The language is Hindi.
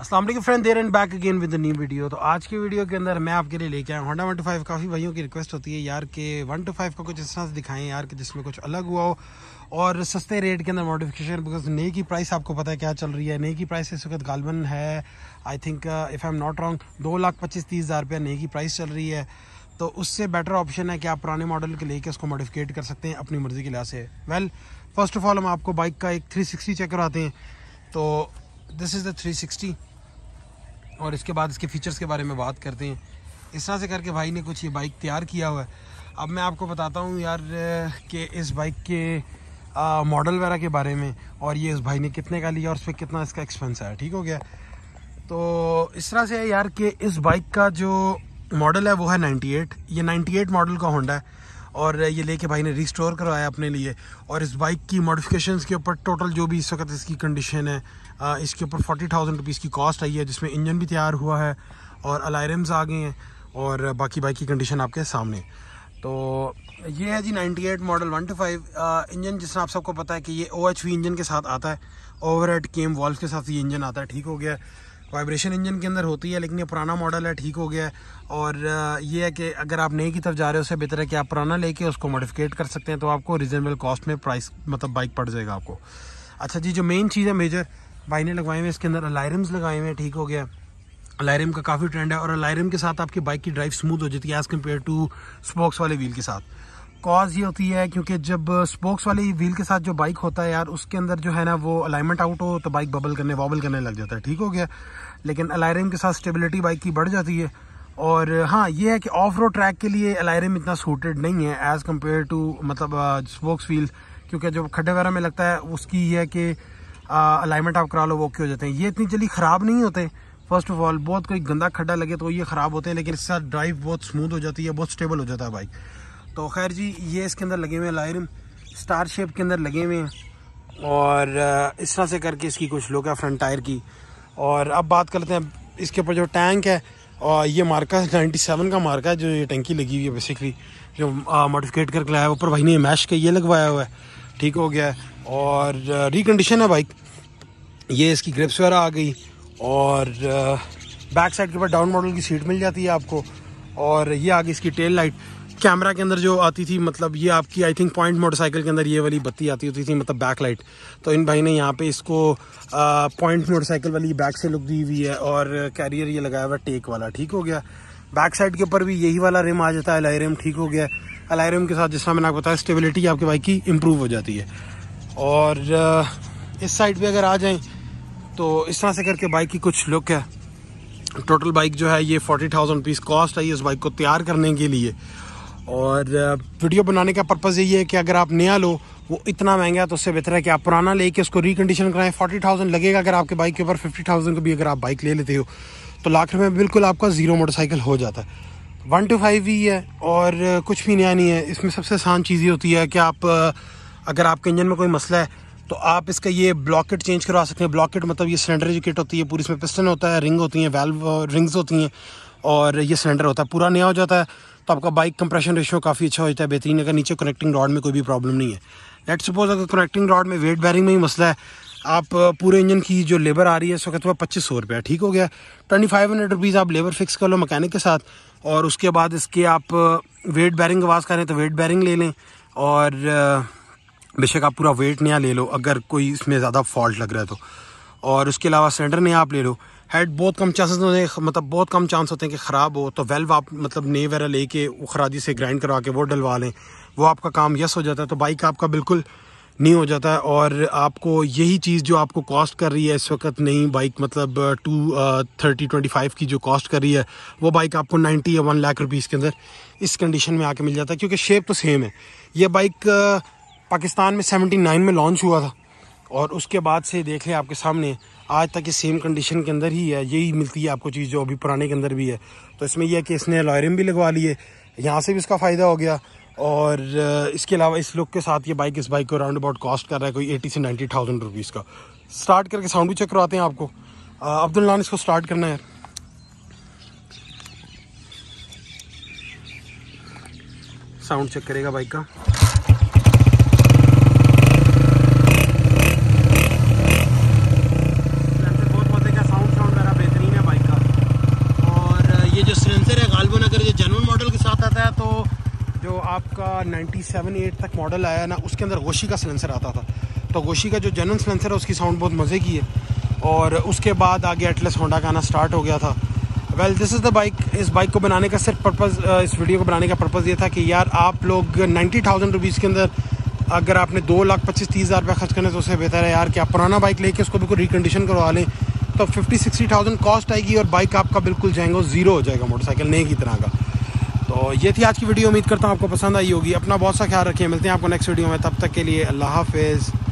Aslam friend there and back again with new video तो आज की वीडियो के अंदर मैं आपके लिए लेके आया हूँ होंडा वन टू फाइव काफ़ी भाइयों की रिक्वेस्ट होती है यार के वन टू फाइव का कुछ इस तरह से दिखाएं यार कि जिसमें कुछ अलग हुआ हो और सस्ते रेट के अंदर मॉडिफिकेशन बिकॉज नई की प्राइस आपको पता है क्या चल रही है नई की प्राइस इस वक्त गालबन है I think if I am not wrong दो लाख पच्चीस तीस हज़ार रुपया नई की प्राइस चल रही है तो उससे बेटर ऑप्शन है कि आप पुराने मॉडल के लेके उसको मॉडिफिकेट कर सकते हैं अपनी मर्ज़ी के लिहाज से वेल फर्स्ट ऑफ ऑल हम आपको बाइक का एक थ्री सिक्सटी चेक कराते हैं तो this is the three sixty और इसके बाद इसके फीचर्स के बारे में बात करते हैं इस तरह से करके भाई ने कुछ ये बाइक तैयार किया हुआ है अब मैं आपको बताता हूँ यार कि इस बाइक के मॉडल वगैरह के बारे में और ये इस भाई ने कितने का लिया और उस पर कितना इसका एक्सपेंस आया ठीक हो गया तो इस तरह से है यार कि इस बाइक का जो मॉडल है वो है 98 ये 98 मॉडल का होंडा है और ये लेके भाई ने रिस्टोर करवाया अपने लिए और इस बाइक की मॉडिफिकेशंस के ऊपर टोटल जो भी इस वक्त इसकी कंडीशन है इसके ऊपर फोर्टी थाउजेंड रुपीज़ की कॉस्ट आई है जिसमें इंजन भी तैयार हुआ है और अलायरम्स आ गए हैं और बाकी बाइक की कंडीशन आपके सामने तो ये है जी 98 मॉडल 125 इंजन जिसमें आप सबको पता है कि ये ओ इंजन के साथ आता है ओवर एट केम वॉल्व के साथ ये इंजन आता है ठीक हो गया वाइब्रेशन इंजन के अंदर होती है लेकिन ये पुराना मॉडल है ठीक हो गया है और ये है कि अगर आप नई की तरफ जा रहे हो उससे बेहतर है कि आप पुराना लेके उसको मॉडिफिकेट कर सकते हैं तो आपको रिजनेबल कॉस्ट में प्राइस मतलब बाइक पड़ जाएगा आपको अच्छा जी जो मेन चीज़ है मेजर बाइने ने लगवाए हुए इसके अंदर अलायरम्स लगाए हुए हैं ठीक हो गया अलायरम का काफ़ी ट्रेंड है और अलायरम के साथ आपकी बाइक की ड्राइव स्मूथ हो जाती है एज़ कम्पेयर टू स्पोक्स वाले व्हील के साथ कॉज ये होती है क्योंकि जब स्पोक्स वाली व्हील के साथ जो बाइक होता है यार उसके अंदर जो है ना वो अलाइनमेंट आउट हो तो बाइक बबल करने वॉबल करने लग जाता है ठीक हो गया लेकिन अलायरम के साथ स्टेबिलिटी बाइक की बढ़ जाती है और हाँ ये है कि ऑफ रोड ट्रैक के लिए अलायरम इतना सूटेड नहीं है एज़ कम्पेयर टू मतलब स्पोक्स uh, व्हील क्योंकि जब खड्डे वगैरह में लगता है उसकी ये है कि अलाइनमेंट uh, आप करा लो वो क्यों हो जाते हैं ये इतनी जल्दी ख़राब नहीं होते फर्स्ट ऑफ ऑल बहुत कोई गंदा खड्डा लगे तो ये ख़राब होते हैं लेकिन इसके साथ ड्राइव बहुत स्मूथ हो जाती है बहुत स्टेबल हो जाता है बाइक तो खैर जी ये इसके अंदर लगे हुए हैं लायरम स्टार शेप के अंदर लगे हुए हैं और इस तरह से करके इसकी कुछ लोग है फ्रंट टायर की और अब बात करते हैं इसके ऊपर जो टैंक है और ये मार्का नाइन्टी सेवन का मार्का है जो ये टंकी लगी हुई है बेसिकली जो मॉडिफिकेट करके लाया ऊपर भाई ने मैश का ये लगवाया हुआ है ठीक हो गया है और रिकंडीशन है बाइक ये इसकी ग्रिप्स वगैरह आ गई और बैक साइड के ऊपर डाउन मॉडल की सीट मिल जाती है आपको और ये आ गई इसकी टेल लाइट कैमरा के अंदर जो आती थी मतलब ये आपकी आई थिंक पॉइंट मोटरसाइकिल के अंदर ये वाली बत्ती आती होती थी मतलब बैक लाइट तो इन भाई ने यहाँ पे इसको पॉइंट मोटरसाइकिल वाली बैक से लुक दी हुई है और कैरियर ये लगाया हुआ टेक वाला ठीक हो गया बैक साइड के ऊपर भी यही वाला रिम आ जाता है अलाई रिम ठीक हो गया अलाई रिम के साथ जिस मैंने आपको बताया स्टेबिलिटी आपकी बाइक की इम्प्रूव हो जाती है और इस साइड पर अगर आ जाएँ तो इस तरह से करके बाइक की कुछ लुक है टोटल बाइक जो है ये फोर्टी थाउजेंड रुपीज कॉस्ट आई इस बाइक को तैयार करने के लिए और वीडियो बनाने का पर्पज़ यही है कि अगर आप नया लो वो इतना महंगा है तो उससे बेहतर है कि आप पुराना लेके उसको रिकंडीशन कराएं फोर्टी थाउजेंड लगेगा अगर आपके बाइक के ऊपर फिफ्टी थाउजेंड को भी अगर आप बाइक ले लेते हो तो लाख रुपये में बिल्कुल आपका ज़ीरो मोटरसाइकिल हो जाता है वन टू फाइव ही है और कुछ भी नया नहीं है इसमें सबसे आसान चीज़ ये होती है कि आप अगर आपके इंजन में कोई मसला है तो आप इसका ये ब्लॉकेट चेंज करवा सकते हैं ब्लॉकेट मतलब ये सिलेंडर जो किट होती है पूरी इसमें पिस्टन होता है रिंग होती हैं वेल्व रिंग्स होती हैं और ये सिलेंडर होता है पूरा नया हो जाता है तो आपका बाइक कंप्रेशन रेशियो काफ़ी अच्छा हो जाता है बेहतरीन अगर नीचे कनेक्टिंग रॉड में कोई भी प्रॉब्लम नहीं है लेट सपोज अगर कनेक्टिंग रॉड में वेट बैरिंग में ही मसला है आप पूरे इंजन की जो लेबर आ रही है इस वक्त वह पच्चीस सौ रुपया ठीक हो गया ट्वेंटी फाइव हंड्रेड रुपीज़ आप लेबर फिक्स कर लो मकैनिक के साथ और उसके बाद इसके आप वेट बैरिंग आवाज़ करें तो वेट बैरिंग ले लें और बेशक आप पूरा वेट नया ले लो अगर कोई इसमें ज़्यादा फॉल्ट लग रहा है तो और उसके अलावा सिलेंडर नया आप ले लो हेड बहुत कम चांसेस होते हैं मतलब बहुत कम चांस होते हैं कि ख़राब हो तो वेल्व आप मतलब नई वगैरह लेके खरादी से ग्राइंड करवा के वो डलवा लें वो आपका काम यस हो जाता है तो बाइक आपका बिल्कुल नहीं हो जाता है और आपको यही चीज़ जो आपको कॉस्ट कर रही है इस वक्त नहीं बाइक मतलब टू थर्टी ट्वेंटी फाइव की जो कॉस्ट कर रही है वो बाइक आपको नाइन्टी या वन लाख रुपीज़ के अंदर इस कंडीशन में आके मिल जाता है क्योंकि शेप तो सेम है ये बाइक uh, पाकिस्तान में सेवेंटी नाइन में लॉन्च हुआ था और उसके बाद से देख लें आपके सामने आज तक ये सेम कंडीशन के अंदर ही है यही मिलती है आपको चीज़ जो अभी पुराने के अंदर भी है तो इसमें यह है कि इसने लॉयरम भी लगवा लिए यहाँ से भी इसका फ़ायदा हो गया और इसके अलावा इस लुक के साथ ये बाइक इस बाइक को राउंड अबाउट कॉस्ट कर रहा है कोई एटी से नाइन्टी थाउजेंड रुपीज़ का स्टार्ट करके साउंड भी चेक करवाते हैं आपको अब्दुल्ला ने इसको स्टार्ट करना है साउंड चेक करेगा बाइक का आपका 97 एट तक मॉडल आया ना उसके अंदर गोशी का सिलेंसर आता था तो गोशी का जो जनरल सिलेंसर है उसकी साउंड बहुत मज़े की है और उसके बाद आगे एटलस होंडा का आना स्टार्ट हो गया था well this is the bike इस बाइक को बनाने का सिर्फ पर्पज़ इस वीडियो को बनाने का पर्पज़ ये था कि यार आप लोग नाइन्टी थाउजेंड रुपीज़ के अंदर अगर आपने दो लाख पच्चीस तीस हज़ार रुपये खर्च करने तो उससे बेहतर है यार कि आप पुराना बाइक लेके उसको बिल्कुल रिकंडीशन करवा लें तो फिफ्टी सिक्सटी थाउजेंड कॉस्ट आएगी और बाइक आपका बिल्कुल जाएंगे ज़ीरो हो जाएगा मोटरसाइकिल नए की तरह का तो ये थी आज की वीडियो उम्मीद करता हूँ आपको पसंद आई होगी अपना बहुत सा ख्याल रखिए मिलते हैं आपको नेक्स्ट वीडियो में तब तक के लिए अल्लाह हाफिज़